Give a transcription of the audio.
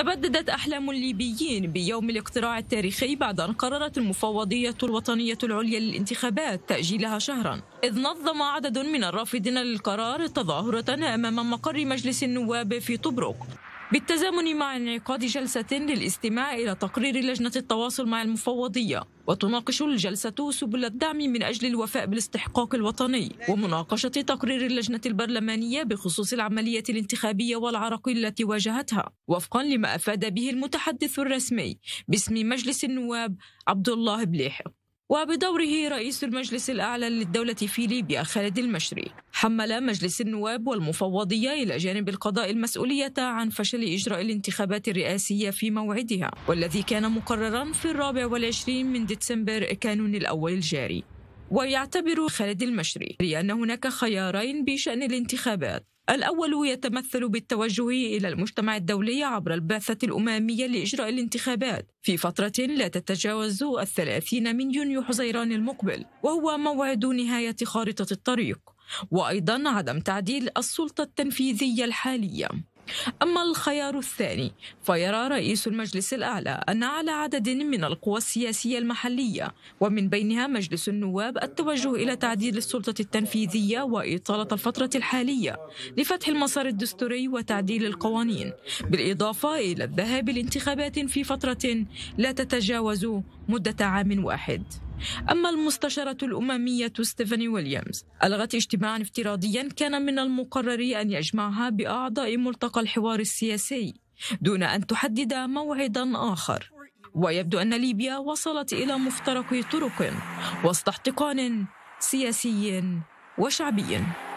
تبددت أحلام الليبيين بيوم الاقتراع التاريخي بعد أن قررت المفوضية الوطنية العليا للانتخابات تأجيلها شهرا إذ نظم عدد من الرافضين للقرار تظاهرة أمام مقر مجلس النواب في طبرق بالتزامن مع انعقاد جلسة للاستماع إلى تقرير لجنة التواصل مع المفوضية وتناقش الجلسة سبل الدعم من أجل الوفاء بالاستحقاق الوطني ومناقشة تقرير اللجنة البرلمانية بخصوص العملية الانتخابية والعراقيل التي واجهتها وفقا لما أفاد به المتحدث الرسمي باسم مجلس النواب عبد الله بليحق وبدوره رئيس المجلس الأعلى للدولة في ليبيا خالد المشري حمل مجلس النواب والمفوضية إلى جانب القضاء المسؤولية عن فشل إجراء الانتخابات الرئاسية في موعدها والذي كان مقررا في الرابع والعشرين من ديسمبر كانون الأول الجاري ويعتبر خالد المشري أن هناك خيارين بشأن الانتخابات الأول يتمثل بالتوجه إلى المجتمع الدولي عبر البعثة الأممية لإجراء الانتخابات في فترة لا تتجاوز الثلاثين من يونيو حزيران المقبل وهو موعد نهاية خارطة الطريق وأيضا عدم تعديل السلطة التنفيذية الحالية أما الخيار الثاني فيرى رئيس المجلس الأعلى أن على عدد من القوى السياسية المحلية ومن بينها مجلس النواب التوجه إلى تعديل السلطة التنفيذية وإطالة الفترة الحالية لفتح المسار الدستوري وتعديل القوانين بالإضافة إلى الذهاب لانتخابات في فترة لا تتجاوز مدة عام واحد أما المستشارة الأممية ستيفاني ويليامز ألغت اجتماعا افتراضيا كان من المقرر أن يجمعها بأعضاء ملتقى الحوار السياسي دون أن تحدد موعدا آخر ويبدو أن ليبيا وصلت إلى مفترق طرق وسط احتقان سياسي وشعبي